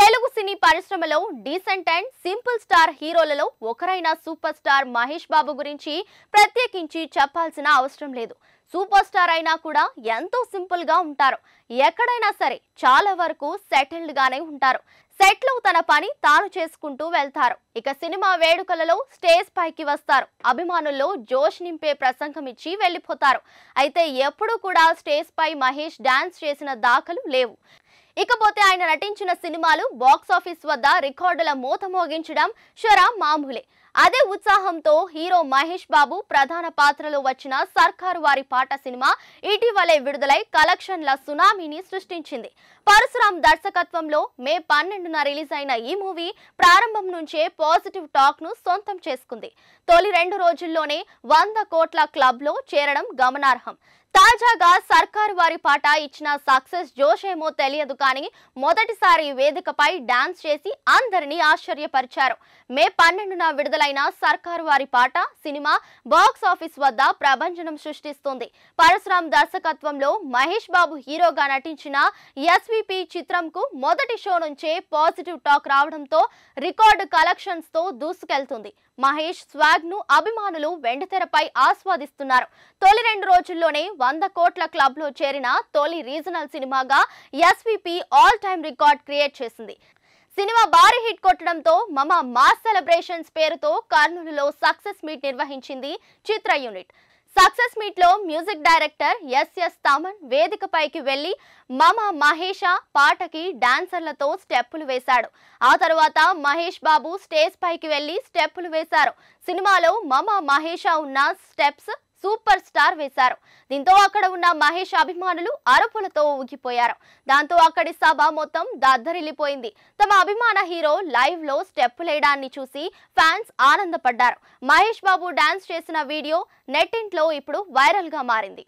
తెలుగు సినీ పరిశ్రమలో decent and simple star హీరోలలో ఒకరైన సూపర్ స్టార్ మహేష్ బాబు గురించి ప్రత్యేకించి చెప్పాల్సిన అవసరం లేదు సూపర్ స్టార్ అయినా కూడా ఎంతో సింపుల్గా ఉంటారు ఎక్కడైనా సరే చాలా వరకు సెటిల్డ్గానే ఉంటారు లో తన పని తాను చేసుకుంటూ వెళ్తారు ఇక సినిమా వేడుకలలో స్టేజ్ పైకి వస్తారు అభిమానుల్లో జోష్ నింపే ప్రసంగం ఇచ్చి వెళ్ళిపోతారు అయితే ఎప్పుడూ కూడా స్టేజ్ పై మహేష్ డాన్స్ చేసిన దాఖలు లేవు ఇకపోతే ఆయన నటించిన సినిమాలు బాక్సాఫీస్ వద్ద రికార్డుల మూత మోగించడం షరా మామూలే అదే ఉత్సాహంతో హీరో మహేష్ బాబు ప్రధాన పాత్రలో వచ్చిన సర్కారు వారి పాట సినిమా ఇటీవలే విడుదలై కలెక్షన్ల సునామీని సృష్టించింది పరశురాం దర్శకత్వంలో మే పన్నెండున రిలీజ్ అయిన ఈ మూవీ ప్రారంభం నుంచే పాజిటివ్ టాక్ ను సొంతం చేసుకుంది తొలి రెండు రోజుల్లోనే వంద కోట్ల క్లబ్లో చేరడం గమనార్హం తాజాగా సర్కార్ వారి పాట ఇచ్చిన సక్సెస్ జోష్ ఏమో తెలియదు కానీ మొదటిసారి వేదికపై డాన్స్ చేసి అందరినీ ఆశ్చర్యపరిచారు మే పన్నెండున విడుదలైన సర్కార్ వారి పాట సినిమా బాక్స్ ఆఫీస్ వద్ద ప్రభంజనం సృష్టిస్తుంది పరశురామ్ దర్శకత్వంలో మహేష్ బాబు హీరోగా నటించిన ఎస్విపి చిత్రంకు మొదటి షో నుంచే పాజిటివ్ టాక్ రావడంతో రికార్డు కలెక్షన్స్ తో దూసుకెళ్తుంది మహేష్ స్వాగ్ ను అభిమానులు వెండితెరపై ఆస్వాదిస్తున్నారు తొలి రెండు రోజుల్లోనే వంద కోట్ల క్లబ్ లో చేరిన తొలి రీజనల్ సినిమాగా SVP all time record create చేసింది సినిమా భారీ హిట్ కొట్టడంతో మమ మాస్ సెలబ్రేషన్స్ పేరుతో కర్నూలులో సక్సెస్ మీట్ నిర్వహించింది చిత్ర యూనిట్ సక్సెస్ మీట్ లో మ్యూజిక్ డైరెక్టర్ ఎస్ఎస్ తమన్ వేదికపైకి వెళ్లి మమ మహేష పాటకి డాన్సర్లతో స్టెప్పులు వేశాడు ఆ తర్వాత మహేష్ బాబు స్టేజ్ పైకి వెళ్లి స్టెప్పులు వేశారు సినిమాలో మమ మహేష ఉన్న స్టెప్స్ సూపర్ స్టార్ వేశారు దీంతో అక్కడ ఉన్న మహేష్ అభిమానులు ఆరోపణలతో ఊగిపోయారు దాంతో అక్కడి సభ మొత్తం దద్దరిల్లిపోయింది తమ అభిమాన హీరో లైవ్ లో స్టెప్ లేయడాన్ని చూసి ఫ్యాన్స్ ఆనందపడ్డారు మహేష్ బాబు డాన్స్ చేసిన వీడియో నెట్టింట్లో ఇప్పుడు వైరల్ గా మారింది